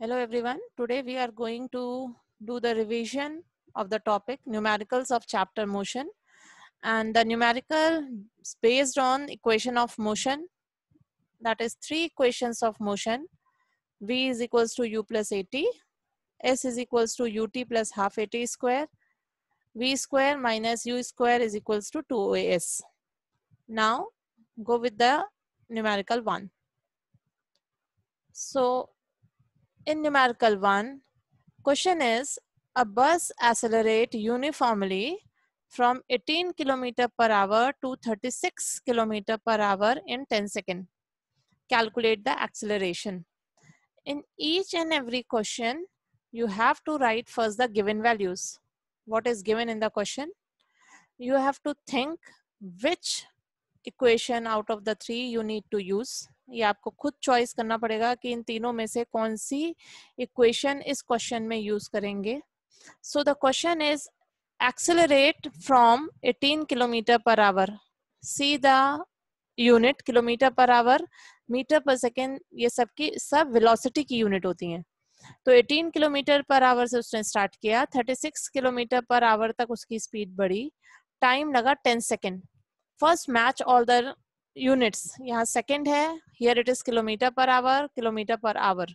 Hello everyone. Today we are going to do the revision of the topic numericals of chapter motion and the numerical is based on equation of motion that is three equations of motion v is equals to u plus at s is equals to ut plus half at square v square minus u square is equals to 2as. Now go with the numerical one. So in numerical 1, question is a bus accelerate uniformly from 18 km per hour to 36 km per hour in 10 seconds. Calculate the acceleration. In each and every question, you have to write first the given values. What is given in the question? You have to think which equation out of the three you need to use ये आपको खुद choice करना पड़ेगा कि इन तीनों में से कौन सी इक्वेशन इस क्वेश्चन में यूज करेंगे so the question is accelerate from 18 kilometre per hour see the unit kilometre per hour metre per second ये सब की सब वेलोसिटी की यूनिट होती है तो 18 किलोमीटर पर आवर से उसने स्टार्ट किया 36 किलोमीटर पर आवर तक उसकी स्पीड बढ़ी टाइम लगा 10 second first match all the units यहाँ सेकेंड है here it is kilometre per hour kilometre per hour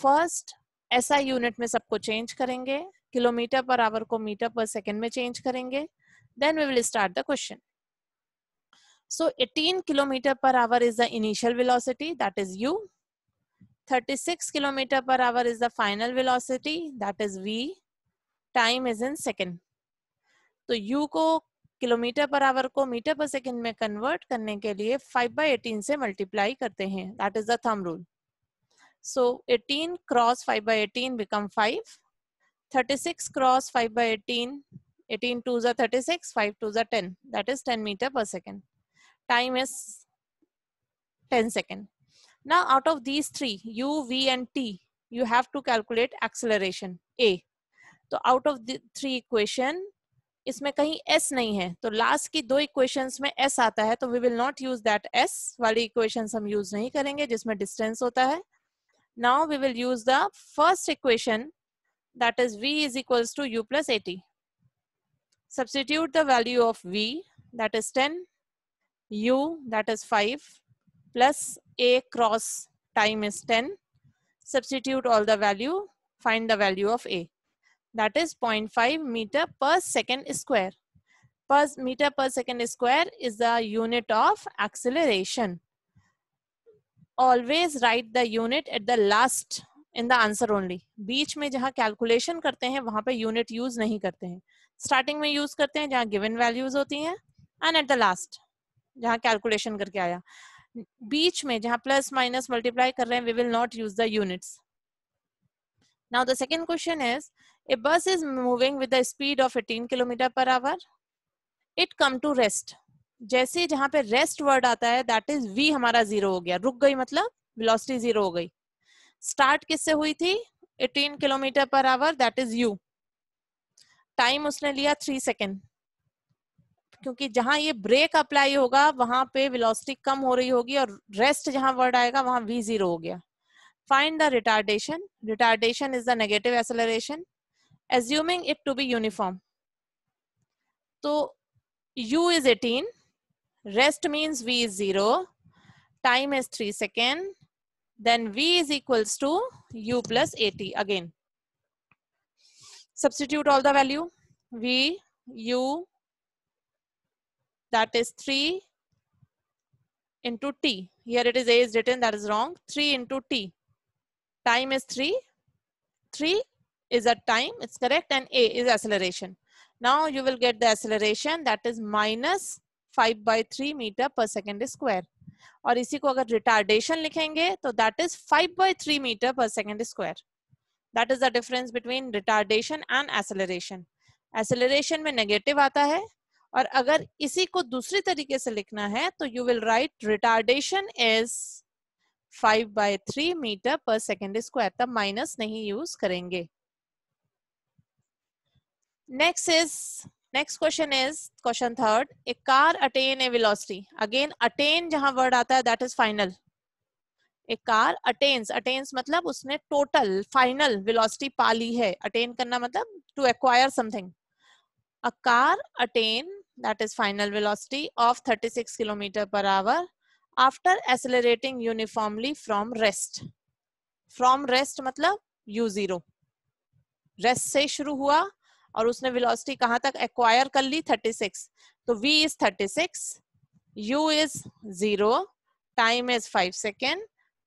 first ऐसा यूनिट में सबको चेंज करेंगे किलोमीटर पर आवर को मीटर पर सेकेंड में चेंज करेंगे then we will start the question so 18 kilometre per hour is the initial velocity that is u 36 kilometre per hour is the final velocity that is v time is in second तो u को kilometre per hour को metre per second में convert करने के लिए 5 by eighteen से multiply करते हैं that is the thumb rule so 18 cross 5 by eighteen become 5 36 cross 5 by eighteen eighteen two जो थर्टी सिक्स फाइव टू जो ten that is ten metre per second time is ten second ना out of these three u v and t you have to calculate acceleration a तो out of the three equation इसमें कहीं S नहीं है तो last की दो equation में एस आता है तो we will not use that s वाली इक्वेशन हम यूज नहीं करेंगे जिसमें डिस्टेंस होता है now we will use the first equation that is v is equal to u plus at substitute the value of v that is ten u that is five plus a cross time is ten substitute all the value find the value of a that is 0.5 meter per second square. Per meter per second square is the unit of acceleration. Always write the unit at the last in the answer only बीच में जहाँ calculation करते हैं वहां पे unit use नहीं करते हैं स्टार्टिंग में यूज करते हैं जहाँ गिवन वैल्यूज होती हैं एंड एट द लास्ट जहाँ कैलकुलेशन करके आया बीच में जहाँ प्लस माइनस मल्टीप्लाई कर रहे हैं we will not use the units now the second question is A bus is moving with the speed of 18 km per hour. It come to rest. जैसे जहां पे रेस्ट वर्ड आता है that is v हमारा zero हो गया रुक गई मतलब वेलोसिटी जीरो हो गई स्टार्ट किससे hui thi 18 km per hour that is u time usne liya 3 second क्योंकि जहां ये ब्रेक अप्लाई होगा वहां पे वेलोसिटी कम हो रही होगी और रेस्ट जहां वर्ड आएगा वहां वी जीरो हो गया find the retardation retardation is the negative acceleration assuming it to be uniform. So U is 18, rest means V is 0, time is 3 second, then V is equals to U plus 80 again. Substitute all the value, V, U, that is 3 into T. Here it is A is written, that is wrong, 3 into T. Time is 3, 3 is a time, it's correct, and A is acceleration. Now you will get the acceleration that is minus 5 by 3 meter per second square. और इसी को अगर retardation लिखेंगे तो that is 5 by three metre per second square that is the difference between retardation and acceleration acceleration में negative आता है और अगर इसी को दूसरे तरीके से लिखना है तो you will write retardation is 5 by three metre per second square तब माइनस नहीं यूज करेंगे next is next question is question third a car attain a velocity again attain jahan word aata hai that is final a car attains attains मतलब उसने total final velocity पा ली है attain करना मतलब to acquire something a car attain that is final velocity of 36 km per hour after accelerating uniformly from rest from rest मतलब u0 rest से शुरू हुआ और उसने वेलोसिटी कहाँ तक एक्वायर कर ली 36 तो v is 36 u is zero time is five second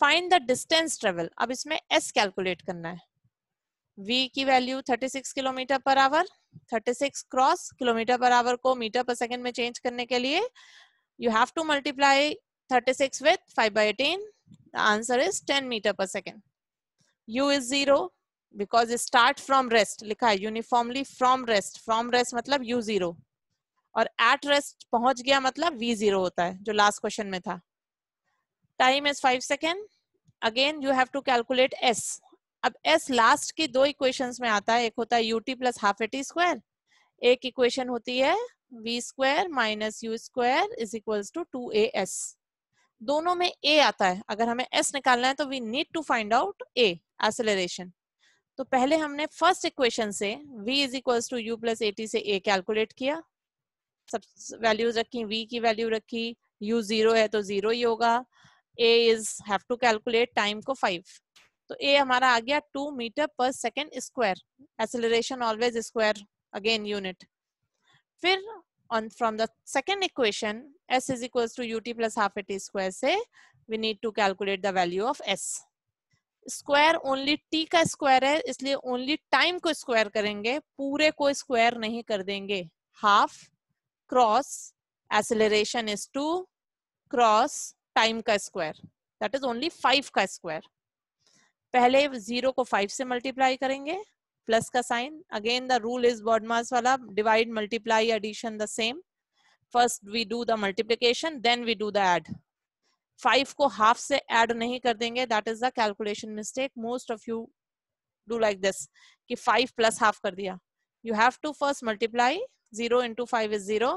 find the distance travel अब इसमें s कैलकुलेट करना है v की value 36 kilometre per hour 36 cross kilometre per hour को मीटर पर सेकेंड में चेंज करने के लिए you have to multiply 36 with 5 by 18 the answer is 10 metre per second u is zero because start from rest लिखा है uniformly from rest from rest मतलब u zero और at rest पहुंच गया मतलब वी जीरो होता है जो लास्ट क्वेश्चन में था time is five second again you have to calculate s अब एस लास्ट की दो इक्वेशन में आता है एक होता है u t plus half a t square एक इक्वेशन होती है v square minus u square is equal to two a s दोनों में ए आता है अगर हमें एस निकालना है तो we need to find out a acceleration तो पहले हमने फर्स्ट इक्वेशन से v is equal to u plus a से a कैलकुलेट किया सब वैल्यूज रखी v की वैल्यू रखी u जीरो है तो जीरो ही होगा a is have to calculate time को फाइव तो a हमारा आ गया two metre per second square acceleration always square again unit फिर on from the second equation s to u t plus half a t square से we need to calculate the value of s square only t का square है इसलिए only time को square करेंगे पूरे को square नहीं कर देंगे half cross acceleration is two cross time का square that is only five का स्क्वायर पहले जीरो को फाइव से मल्टीप्लाई करेंगे प्लस का sign again the rule is BODMAS वाला divide multiply addition the same first we do the multiplication then we do the add five को half से add नहीं कर देंगे that is the calculation mistake most of you do like this कि five plus half कर दिया you have to first multiply zero into five is zero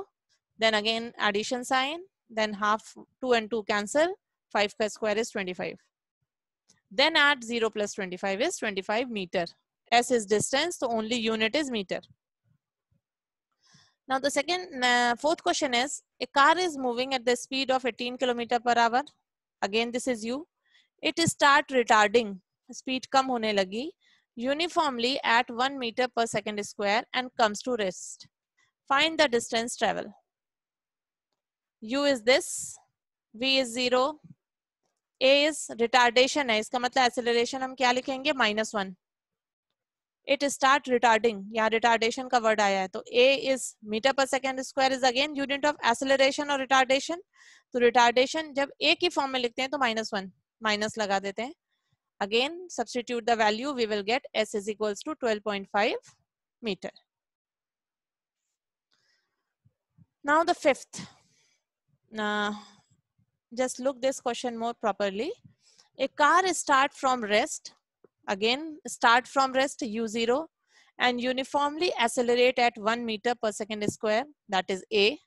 then again addition sign then half two and two cancel five का square is twenty five then eight zero plus twenty five is twenty five metre s is distance तो only unit is metre Now the second, uh, fourth question is, a car is moving at the speed of 18 km per hour. Again, this is you. It is start retarding. Speed kam hone lagi Uniformly at 1 meter per second square and comes to rest. Find the distance travel. U is this. V is zero. A is retardation hai iska matlab acceleration hum kya likhenge Minus one. It start retarding यहाँ retardation का word आया है तो a is metre per second square is again unit of acceleration और retardation तो retardation जब a की form में लिखते हैं तो माइनस वन माइनस लगा देते हैं again substitute the value we will get s is equals to twelve point five metre now the fifth just look this question more properly a car start from rest Again, start from rest U0 and uniformly accelerate at 1 meter per second square, that is A.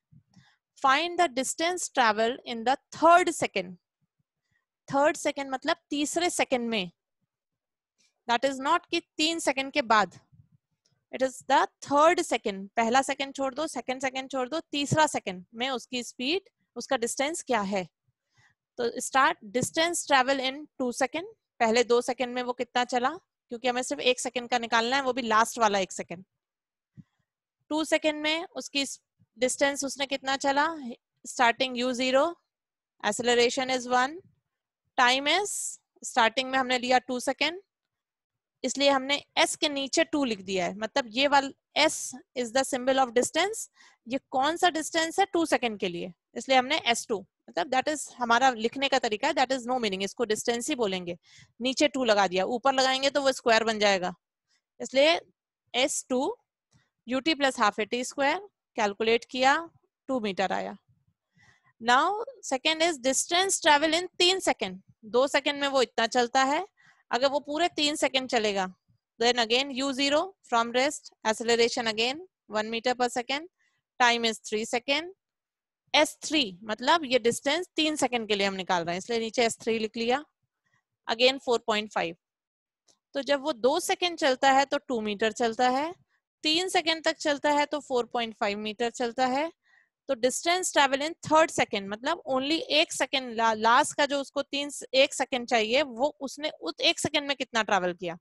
Find the distance travel in the third second. Third second matlab teesre second mein That is not ki तीन second ke baad it is the third second pehla second chhod do second second chhod do teesra second mein uski speed uska distance kya hai तो start distance travel in 2 second पहले दो second में वो कितना चला क्योंकि हमें सिर्फ एक सेकंड का निकालना है वो भी लास्ट वाला एक सेकंड टू सेकंड में उसकी डिस्टेंस उसने कितना चला starting u zero acceleration is one time is starting में हमने लिया टू सेकेंड इसलिए हमने एस के नीचे टू लिख दिया है मतलब ये वाल s is the symbol of distance ये कौन सा डिस्टेंस है टू सेकेंड के लिए इसलिए हमने एस टू मतलब दैट इज हमारा लिखने का तरीका है दैट इज नो मीनिंग इसको डिस्टेंस ही बोलेंगे नीचे टू लगा दिया ऊपर लगाएंगे तो वो स्क्वायर बन जाएगा इसलिए s to u t plus half a t square calculate किया टू मीटर आया now second is distance travel in तीन सेकेंड दो सेकेंड में वो इतना चलता है अगर वो पूरे तीन सेकेंड चलेगा then again u zero from rest acceleration again one metre per second time is three second S3 मतलब ये डिस्टेंस तीन सेकंड के लिए हम निकाल रहे हैं इसलिए नीचे S3 लिख लिया अगेन 4.5 तो जब वो दो सेकंड चलता है तो टू मीटर चलता है तीन सेकंड तक चलता है तो 4.5 मीटर चलता है तो distance travel in third second मतलब ओनली एक सेकेंड ला, लास्ट का जो उसको तीन एक सेकेंड चाहिए वो उसने उस एक सेकेंड में कितना ट्रेवल किया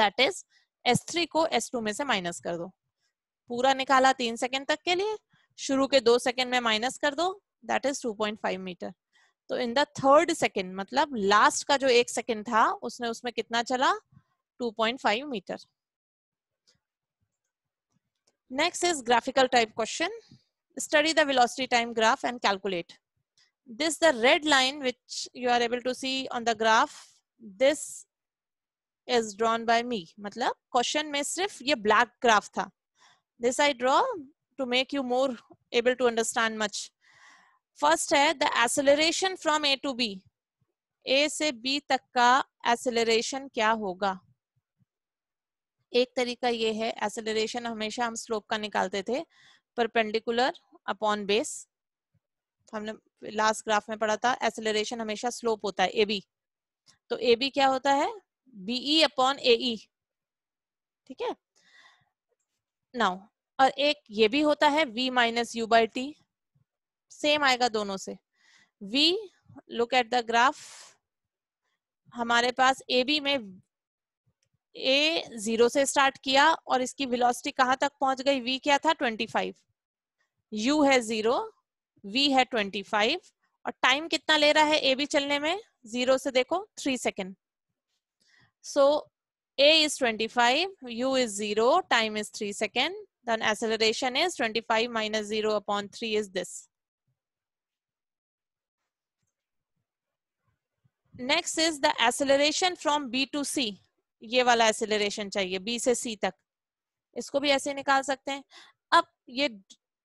दैट इज एस थ्री को एस टू में से माइनस कर दो पूरा निकाला तीन सेकेंड तक के लिए शुरू के दो सेकेंड में माइनस कर दो that is two point five metre तो इन द थर्ड सेकेंड मतलब लास्ट का जो एक सेकेंड था उसने उसमें कितना चला two point five metre next is graphical type question study the time graph and calculate this the red line which you are able to see on the graph this is drawn by me मतलब question में सिर्फ ये black graph था this I draw to make you more able to understand much. First hai the acceleration from A to B. A se B tak ka acceleration kya hoga एक तरीका ये है acceleration हमेशा हम स्लोप का निकालते थे परपेंडिकुलर अपॉन बेस हमने लास्ट ग्राफ में पढ़ा था एक्सेलरेशन हमेशा स्लोप होता है ए बी तो ए बी क्या होता है बीई अपॉन ए ठीक है नाउ और एक ये भी होता है v minus u by t same आएगा दोनों से v look at the graph हमारे पास ए बी में ए जीरो से स्टार्ट किया और इसकी वेलोसिटी कहां तक पहुंच गई वी क्या था 25 यू है जीरो वी है 25 और टाइम कितना ले रहा है ए बी चलने में जीरो से देखो three second so a is 25 u is zero time is three second Then acceleration is 25 minus 0 upon 3 is this. Next is the acceleration from B to C. ये वाला acceleration चाहिए B से C तक इसको भी ऐसे निकाल सकते हैं अब ये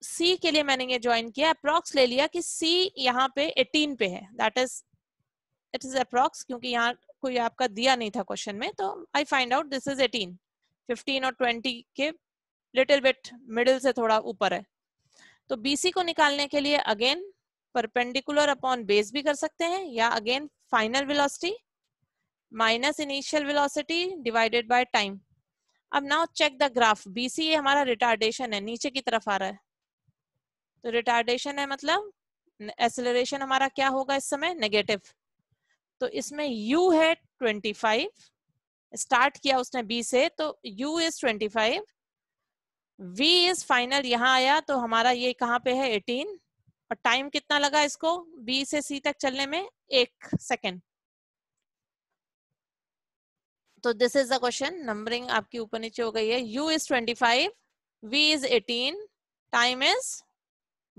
C के लिए मैंने ये ज्वाइन किया अप्रॉक्स ले लिया कि C यहाँ पे 18 पे है that is it is approx क्योंकि यहाँ कोई आपका दिया नहीं था क्वेश्चन में तो I find out this is eighteen fifteen और ट्वेंटी के लिटिल बिट मिडिल से थोड़ा ऊपर है तो बीसी को निकालने के लिए अगेन परपेंडिकुलर अपॉन बेस भी कर सकते हैं या again final velocity minus initial velocity divided by time अब now check the graph BC ये हमारा रिटार्डेशन है नीचे की तरफ आ रहा है तो रिटार्डेशन है मतलब एसेलरेशन हमारा क्या होगा इस समय नेगेटिव तो इसमें u है 25 स्टार्ट किया उसने b से तो u is 25 v is final यहाँ आया तो हमारा ये कहाँ पे है 18 और टाइम कितना लगा इसको b से c तक चलने में एक सेकेंड तो this is the question numbering आपकी ऊपर नीचे हो गई है u is 25 v is 18 time is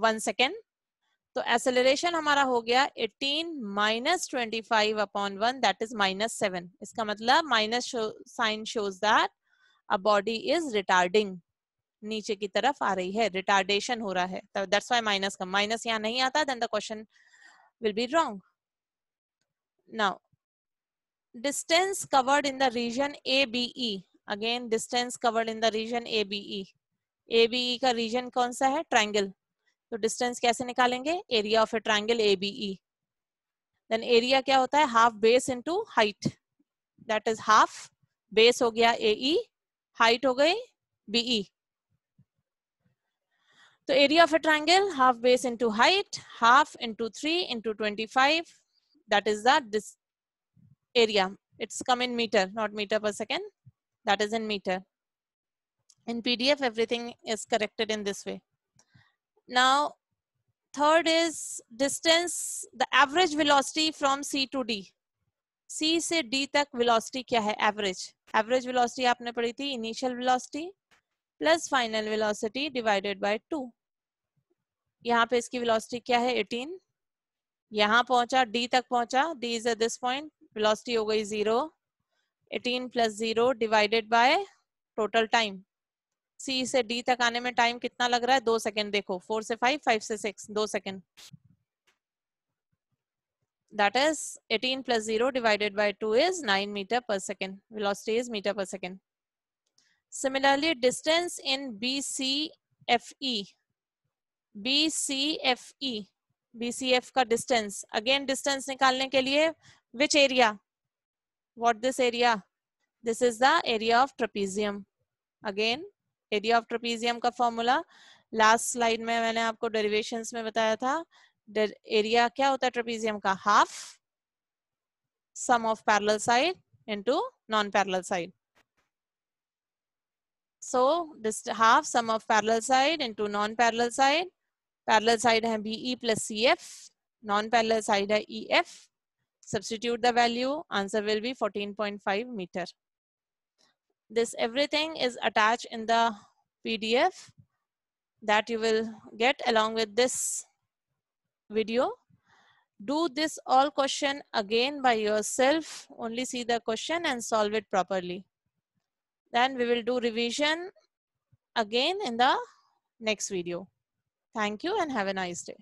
one second तो एसेलरेशन हमारा हो गया 18 minus twenty five upon one that is minus seven इसका मतलब minus sign shows that a body is retarding नीचे की तरफ आ रही है रिटार्डेशन हो रहा है that's why minus come minus यहाँ नहीं आता then the question will be wrong now distance covered in the region A B E again distance covered in the region A B E A B E का region कौन सा है triangle तो distance कैसे निकालेंगे area of a triangle A B E then area क्या होता है half base into height that is half base बेस हो गया ए ई हाइट हो गई बीई तो area of a triangle half base into height half into three into twenty five that is the area it's come in metre not metre per second that is in metre in P D F everything is corrected in this way now third is distance the average velocity from C to D C से D तक velocity क्या है average average velocity आपने पढ़ी थी initial velocity plus final velocity divided by two यहाँ पे इसकी वेलोसिटी क्या है एटीन यहाँ पहुंचा डी तक पहुंचा D is a this point velocity हो गई zero eighteen plus zero divided by total time C से डी तक आने में टाइम कितना लग रहा है दो सेकेंड देखो फोर से फाइव फाइव से सिक्स दो second that is 18 plus 0 divided by 2 is 9 meter per second velocity is meter per second Similarly, distance in BCFE, BCFE, BCF का distance. Again, distance निकालने के लिए which area? What this area? This is the area of trapezium. Again, area of trapezium का formula last slide में मैंने आपको derivations में बताया था. Area क्या होता है trapezium का? Half sum of parallel side into non-parallel side. So this half sum of parallel side into non-parallel side. Parallel side है BE plus CF. Non-parallel side है EF. Substitute the value. Answer will be 14.5 meter. This everything is attached in the PDF that you will get along with this video. Do this all question again by yourself. Only see the question and solve it properly. Then we will do revision again in the next video. Thank you and have a nice day.